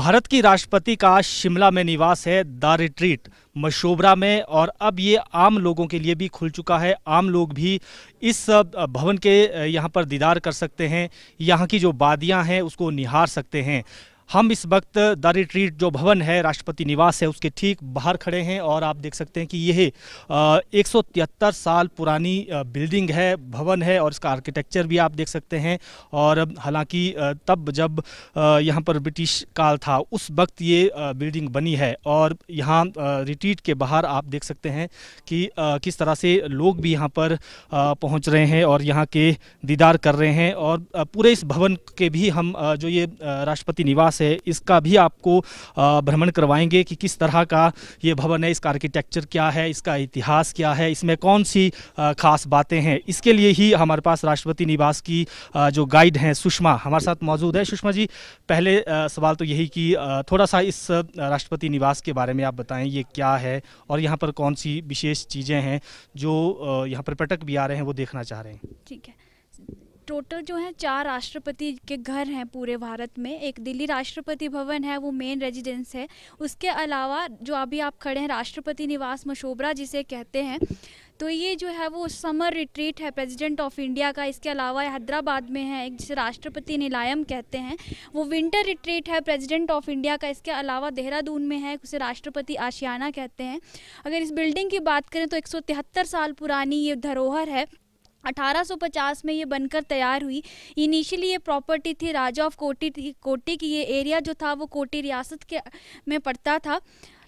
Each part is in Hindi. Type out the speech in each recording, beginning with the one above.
भारत की राष्ट्रपति का शिमला में निवास है द रिट्रीट मशोबरा में और अब ये आम लोगों के लिए भी खुल चुका है आम लोग भी इस भवन के यहाँ पर दीदार कर सकते हैं यहाँ की जो वादियाँ हैं उसको निहार सकते हैं हम इस वक्त द रिट्रीट जो भवन है राष्ट्रपति निवास है उसके ठीक बाहर खड़े हैं और आप देख सकते हैं कि यह एक साल पुरानी बिल्डिंग है भवन है और इसका आर्किटेक्चर भी आप देख सकते हैं और हालांकि तब जब यहाँ पर ब्रिटिश काल था उस वक्त ये बिल्डिंग बनी है और यहाँ रिट्रीट के बाहर आप देख सकते हैं कि किस तरह से लोग भी यहाँ पर पहुँच रहे हैं और यहाँ के दीदार कर रहे हैं और पूरे इस भवन के भी हम जो ये राष्ट्रपति निवास है इसका भी आपको भ्रमण करवाएंगे कि किस तरह का ये भवन है इसका आर्किटेक्चर क्या है इसका इतिहास क्या है इसमें कौन सी खास बातें हैं इसके लिए ही हमारे पास राष्ट्रपति निवास की जो गाइड हैं सुषमा हमारे साथ मौजूद है सुषमा जी पहले सवाल तो यही कि थोड़ा सा इस राष्ट्रपति निवास के बारे में आप बताएं ये क्या है और यहाँ पर कौन सी विशेष चीज़ें हैं जो यहाँ पर पर्यटक भी आ रहे हैं वो देखना चाह रहे हैं ठीक है टोटल जो है चार राष्ट्रपति के घर हैं पूरे भारत में एक दिल्ली राष्ट्रपति भवन है वो मेन रेजिडेंस है उसके अलावा जो अभी आप खड़े हैं राष्ट्रपति निवास मशोबरा जिसे कहते हैं तो ये जो है वो समर रिट्रीट है प्रेसिडेंट ऑफ इंडिया का इसके अलावा हैदराबाद में है एक जिसे राष्ट्रपति निलायम कहते हैं वो विंटर रिट्रीट है प्रेसिडेंट ऑफ इंडिया का इसके अलावा देहरादून में है उसे राष्ट्रपति आशियाना कहते हैं अगर इस बिल्डिंग की बात करें तो एक साल पुरानी ये धरोहर है 1850 में ये बनकर तैयार हुई इनिशियली ये प्रॉपर्टी थी राजा ऑफ कोटी कोटी की ये एरिया जो था वो कोटी रियासत के में पड़ता था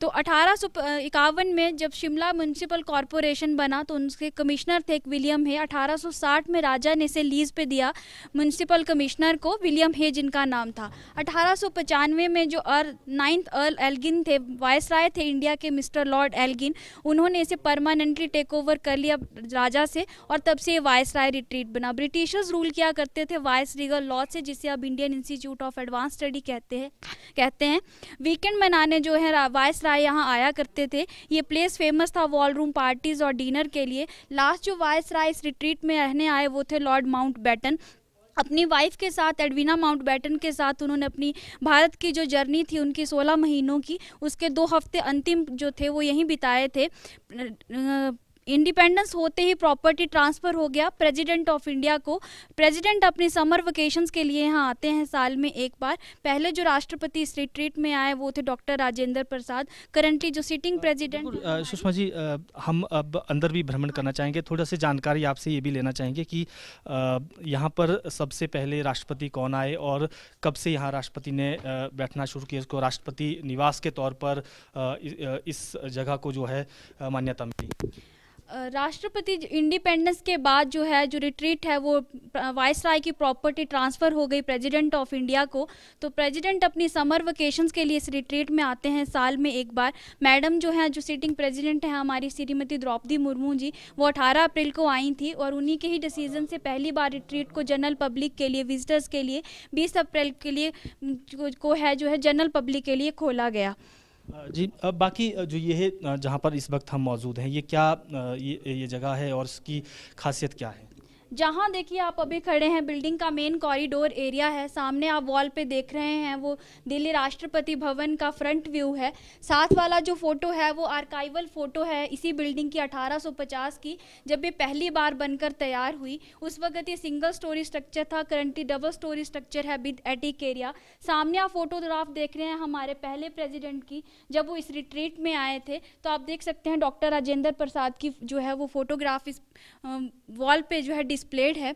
तो अठारह इक्यावन में जब शिमला म्यूनसिपल कॉरपोरेशन बना तो उनके कमिश्नर थे एक विलियम हे 1860 में राजा ने इसे लीज पे दिया म्यूनसिपल कमिश्नर को विलियम हे जिनका नाम था अठारह में जो अर नाइन्थ अर्ल एल्गिन थे वायस राय थे इंडिया के मिस्टर लॉर्ड एल्गिन उन्होंने इसे परमानेंटली टेक ओवर कर लिया राजा से और तब से ये वायस राय रिट्रीट बना ब्रिटिशर्स रूल किया करते थे वायस रिगल लॉ से जिसे अब Indian institute of advance study कहते हैं कहते हैं वीकेंड मनाने जो है वायस राय यहाँ आया करते थे ये प्लेस फेमस था वॉल रूम पार्टीज़ और डिनर के लिए लास्ट जो वायस राय इस रिट्रीट में रहने आए वो थे लॉर्ड माउंट बैटन अपनी वाइफ के साथ एडविना माउंट बैटन के साथ उन्होंने अपनी भारत की जो जर्नी थी उनकी 16 महीनों की उसके दो हफ्ते अंतिम जो थे वो यहीं बिताए थे इंडिपेंडेंस होते ही प्रॉपर्टी ट्रांसफ़र हो गया प्रेसिडेंट ऑफ इंडिया को प्रेसिडेंट अपने समर वेकेशंस के लिए यहाँ आते हैं साल में एक बार पहले जो राष्ट्रपति इस रिट्रीट में आए वो थे डॉक्टर राजेंद्र प्रसाद करंटली जो सिटिंग प्रेसिडेंट सुषमा जी आ, हम अब अंदर भी भ्रमण करना चाहेंगे थोड़ा सा जानकारी आपसे ये भी लेना चाहेंगे कि यहाँ पर सबसे पहले राष्ट्रपति कौन आए और कब से यहाँ राष्ट्रपति ने बैठना शुरू किया इसको राष्ट्रपति निवास के तौर पर इस जगह को जो है मान्यता मिली राष्ट्रपति इंडिपेंडेंस के बाद जो है जो रिट्रीट है वो वाइस राय की प्रॉपर्टी ट्रांसफ़र हो गई प्रेसिडेंट ऑफ इंडिया को तो प्रेसिडेंट अपनी समर वेकेशंस के लिए इस रिट्रीट में आते हैं साल में एक बार मैडम जो है जो सिटिंग प्रेसिडेंट है हमारी श्रीमती द्रौपदी मुर्मू जी वो 18 अप्रैल को आई थी और उन्हीं के ही डिसीजन से पहली बार रिट्रीट को जनरल पब्लिक के लिए विजिटर्स के लिए बीस अप्रैल के लिए को है जो है जनरल पब्लिक के लिए खोला गया जी अब बाकी जो ये है जहाँ पर इस वक्त हम मौजूद हैं ये क्या ये ये जगह है और इसकी खासियत क्या है जहाँ देखिए आप अभी खड़े हैं बिल्डिंग का मेन कॉरिडोर एरिया है सामने आप वॉल पे देख रहे हैं वो दिल्ली राष्ट्रपति भवन का फ्रंट व्यू है साथ वाला जो फ़ोटो है वो आर्काइवल फ़ोटो है इसी बिल्डिंग की 1850 की जब ये पहली बार बनकर तैयार हुई उस वक्त ये सिंगल स्टोरी स्ट्रक्चर था करंटली डबल स्टोरी स्ट्रक्चर है विद एटिक एरिया सामने आप फोटोग्राफ तो देख रहे हैं हमारे पहले प्रेजिडेंट की जब वो इस रिट्रीट में आए थे तो आप देख सकते हैं डॉक्टर राजेंद्र प्रसाद की जो है वो फोटोग्राफ इस वॉल पे जो है डिस्प्लेड है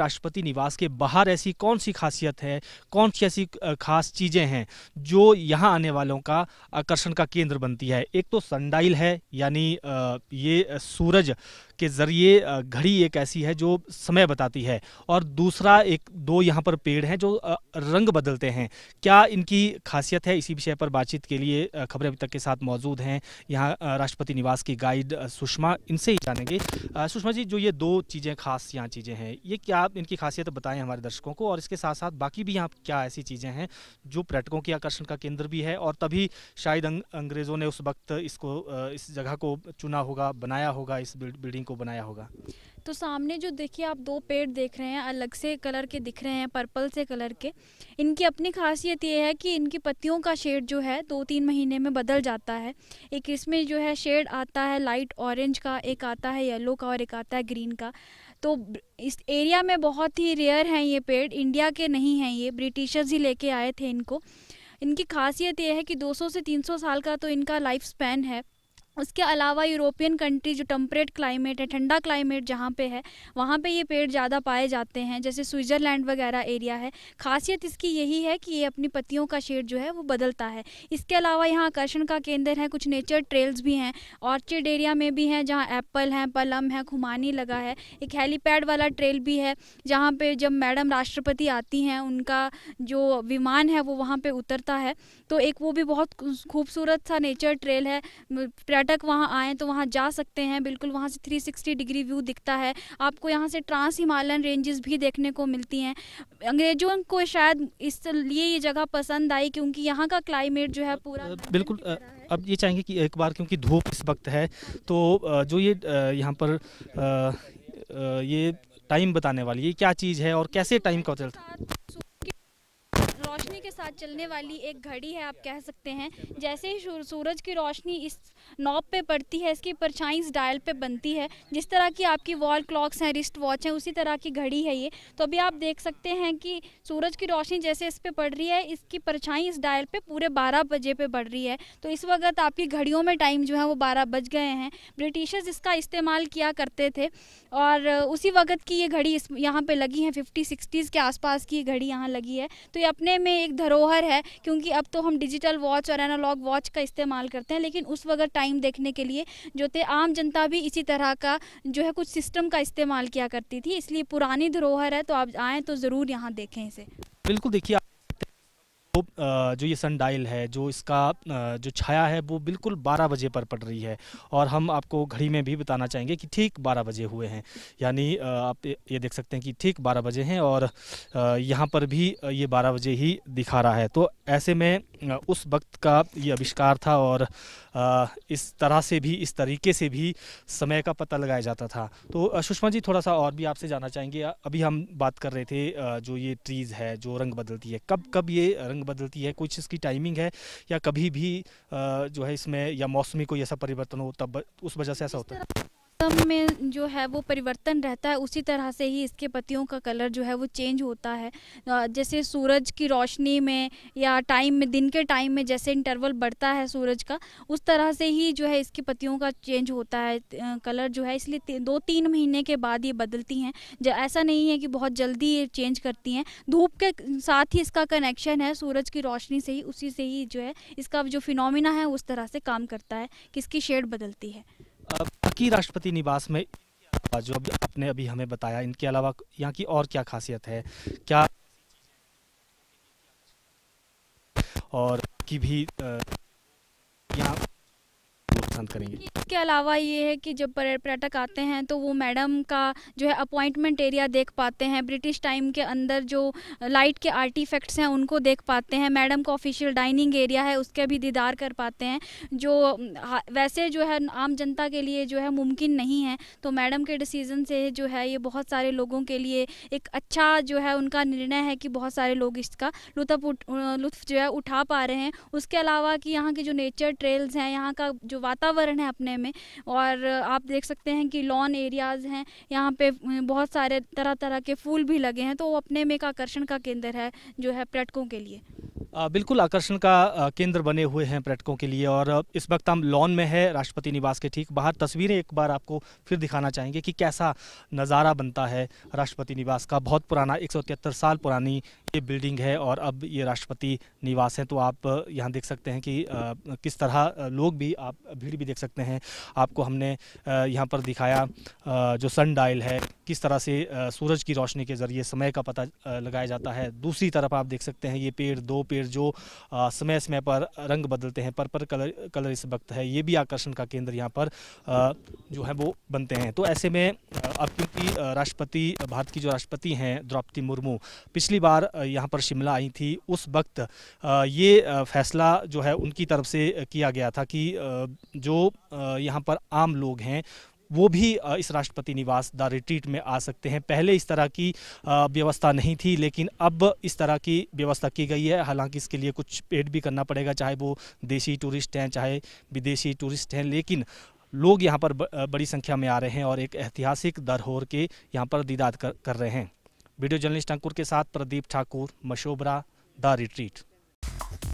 राष्ट्रपति निवास के बाहर ऐसी कौन सी खासियत है कौन सी ऐसी खास चीज़ें हैं जो यहाँ आने वालों का आकर्षण का केंद्र बनती है एक तो सनडाइल है यानी ये सूरज के ज़रिए घड़ी एक ऐसी है जो समय बताती है और दूसरा एक दो यहाँ पर पेड़ हैं जो रंग बदलते हैं क्या इनकी खासियत है इसी विषय पर बातचीत के लिए खबरें अभी तक के साथ मौजूद हैं यहाँ राष्ट्रपति निवास की गाइड सुषमा इनसे ही जानेंगे सुषमा जी जो ये दो चीज़ें खास यहाँ चीज़ें हैं ये क्या आप इनकी खासियत बताएं हमारे दर्शकों को और इसके साथ साथ बाकी भी यहाँ क्या ऐसी चीज़ें हैं जो पर्यटकों के आकर्षण का केंद्र भी है और तभी शायद अंग, अंग्रेज़ों ने उस वक्त इसको इस जगह को चुना होगा बनाया होगा इस बिल्डिंग को बनाया होगा तो सामने जो देखिए आप दो पेड़ देख रहे हैं अलग से कलर के दिख रहे हैं पर्पल से कलर के इनकी अपनी खासियत ये है कि इनकी पत्तियों का शेड जो है दो तीन महीने में बदल जाता है एक इसमें जो है शेड आता है लाइट ऑरेंज का एक आता है येलो का और एक आता है ग्रीन का तो इस एरिया में बहुत ही रेयर हैं ये पेड़ इंडिया के नहीं हैं ये ब्रिटिशर्स ही लेके आए थे इनको इनकी खासियत ये है कि 200 से 300 साल का तो इनका लाइफ स्पैन है उसके अलावा यूरोपियन कंट्री जो टम्परेट क्लाइमेट है ठंडा क्लाइमेट जहाँ पे है वहाँ पे ये पेड़ ज़्यादा पाए जाते हैं जैसे स्विट्ज़रलैंड वगैरह एरिया है खासियत इसकी यही है कि ये अपनी पत्तियों का शेड जो है वो बदलता है इसके अलावा यहाँ आकर्षण का केंद्र है कुछ नेचर ट्रेल्स भी हैं ऑर्चिड एरिया में भी हैं जहाँ एप्पल हैं पलम है खुमानी लगा है एक हेलीपैड वाला ट्रेल भी है जहाँ पर जब मैडम राष्ट्रपति आती हैं उनका जो विमान है वो वहाँ पर उतरता है तो एक वो भी बहुत खूबसूरत सा नेचर ट्रेल है पर्यटक वहाँ आएँ तो वहाँ जा सकते हैं बिल्कुल वहाँ से 360 डिग्री व्यू दिखता है आपको यहाँ से ट्रांस हिमालयन रेंजेस भी देखने को मिलती हैं अंग्रेजों को शायद इसलिए ये जगह पसंद आई क्योंकि यहाँ का क्लाइमेट जो है पूरा बिल्कुल अब ये चाहेंगे कि एक बार क्योंकि धूप इस वक्त है तो जो ये यहाँ पर ये टाइम बताने वाली ये क्या चीज़ है और कैसे टाइम का चलता रोशनी के साथ चलने वाली एक घड़ी है आप कह सकते हैं जैसे ही सूरज की रोशनी इस नॉब पे पड़ती है इसकी परछाई इस डायल पे बनती है जिस तरह की आपकी वॉल क्लॉक्स हैं रिस्ट वॉच हैं उसी तरह की घड़ी है ये तो अभी आप देख सकते हैं कि सूरज की रोशनी जैसे इस पर पड़ रही है इसकी परछाई इस डायल पर पूरे बारह बजे पे पड़ रही है तो इस वक्त आपकी घड़ियों में टाइम जो है वो बारह बज गए हैं ब्रिटिशर्स इसका इस्तेमाल किया करते थे और उसी वक्त की ये घड़ी इस यहाँ पर लगी है फिफ्टी सिक्सटीज़ के आसपास की घड़ी यहाँ लगी है तो ये अपने में में एक धरोहर है क्योंकि अब तो हम डिजिटल वॉच और एनालॉग वॉच का इस्तेमाल करते हैं लेकिन उस वक्त टाइम देखने के लिए जो थे आम जनता भी इसी तरह का जो है कुछ सिस्टम का इस्तेमाल किया करती थी इसलिए पुरानी धरोहर है तो आप आएँ तो ज़रूर यहाँ देखें इसे बिल्कुल देखिए जो ये सन है जो इसका जो छाया है वो बिल्कुल 12 बजे पर पड़ रही है और हम आपको घड़ी में भी बताना चाहेंगे कि ठीक 12 बजे हुए हैं यानी आप ये देख सकते हैं कि ठीक 12 बजे हैं और यहाँ पर भी ये 12 बजे ही दिखा रहा है तो ऐसे में उस वक्त का ये आविष्कार था और इस तरह से भी इस तरीके से भी समय का पता लगाया जाता था तो सुषमा जी थोड़ा सा और भी आपसे जाना चाहेंगे अभी हम बात कर रहे थे जो ये ट्रीज़ है जो रंग बदलती है कब कब ये रंग रंग बदलती है कुछ इसकी टाइमिंग है या कभी भी जो है इसमें या मौसमी कोई ऐसा परिवर्तन हो तब उस वजह से ऐसा होता है मौसम में जो है वो परिवर्तन रहता है उसी तरह से ही इसके पत्तियों का कलर जो है वो चेंज होता है जैसे सूरज की रोशनी में या टाइम में दिन के टाइम में जैसे इंटरवल बढ़ता है सूरज का उस तरह से ही जो है इसकी पत्तियों का चेंज होता है कलर जो है इसलिए दो तीन महीने के बाद ये बदलती हैं ऐसा नहीं है कि बहुत जल्दी ये चेंज करती हैं धूप के साथ ही इसका कनेक्शन है सूरज की रोशनी से ही उसी से ही जो है इसका जो फिनोमिना है उस तरह से काम करता है कि इसकी शेड बदलती है की राष्ट्रपति निवास में जो अभी आपने अभी हमें बताया इनके अलावा यहाँ की और क्या खासियत है क्या और की भी यहाँ पसंद करेंगे इसके अलावा ये है कि जब पर्यटक आते हैं तो वो मैडम का जो है अपॉइंटमेंट एरिया देख पाते हैं ब्रिटिश टाइम के अंदर जो लाइट के आर्टिफैक्ट्स हैं उनको देख पाते हैं मैडम का ऑफिशियल डाइनिंग एरिया है उसके भी दीदार कर पाते हैं जो वैसे जो है आम जनता के लिए जो है मुमकिन नहीं है तो मैडम के डिसीज़न से जो है ये बहुत सारे लोगों के लिए एक अच्छा जो है उनका निर्णय है कि बहुत सारे लोग इसका लुत्फ लुत्फ जो है उठा पा रहे हैं उसके अलावा कि यहाँ के जो नेचर ट्रेल्स हैं यहाँ का जो वातावरण वातावरण है अपने में और आप देख सकते हैं कि लॉन एरियाज़ हैं यहाँ पे बहुत सारे तरह तरह के फूल भी लगे हैं तो वो अपने में एक आकर्षण का केंद्र है जो है पर्यटकों के लिए आ, बिल्कुल आकर्षण का केंद्र बने हुए हैं पर्यटकों के लिए और इस वक्त हम लॉन में है राष्ट्रपति निवास के ठीक बाहर तस्वीरें एक बार आपको फिर दिखाना चाहेंगे कि कैसा नज़ारा बनता है राष्ट्रपति निवास का बहुत पुराना एक साल पुरानी ये बिल्डिंग है और अब ये राष्ट्रपति निवास है तो आप यहाँ देख सकते हैं कि आ, किस तरह लोग भी आप भी तस्वीर भी देख सकते हैं आपको हमने यहाँ पर दिखाया जो सन डायल है किस तरह से सूरज की रोशनी के ज़रिए समय का पता लगाया जाता है दूसरी तरफ आप देख सकते हैं ये पेड़ दो पेड़ जो समय समय पर रंग बदलते हैं पर्पल कलर कलर इस वक्त है ये भी आकर्षण का केंद्र यहाँ पर जो है वो बनते हैं तो ऐसे में अब क्योंकि राष्ट्रपति भारत की जो राष्ट्रपति हैं द्रौपदी मुर्मू पिछली बार यहाँ पर शिमला आई थी उस वक्त ये फैसला जो है उनकी तरफ से किया गया था कि जो यहाँ पर आम लोग हैं वो भी इस राष्ट्रपति निवास द रिट्रीट में आ सकते हैं पहले इस तरह की व्यवस्था नहीं थी लेकिन अब इस तरह की व्यवस्था की गई है हालांकि इसके लिए कुछ पेड भी करना पड़ेगा चाहे वो देशी टूरिस्ट हैं चाहे विदेशी टूरिस्ट हैं लेकिन लोग यहाँ पर बड़ी संख्या में आ रहे हैं और एक ऐतिहासिक दरहोर के यहाँ पर दीदार कर, कर रहे हैं वीडियो जर्नलिस्ट अंकुर के साथ प्रदीप ठाकुर मशोबरा द रिट्रीट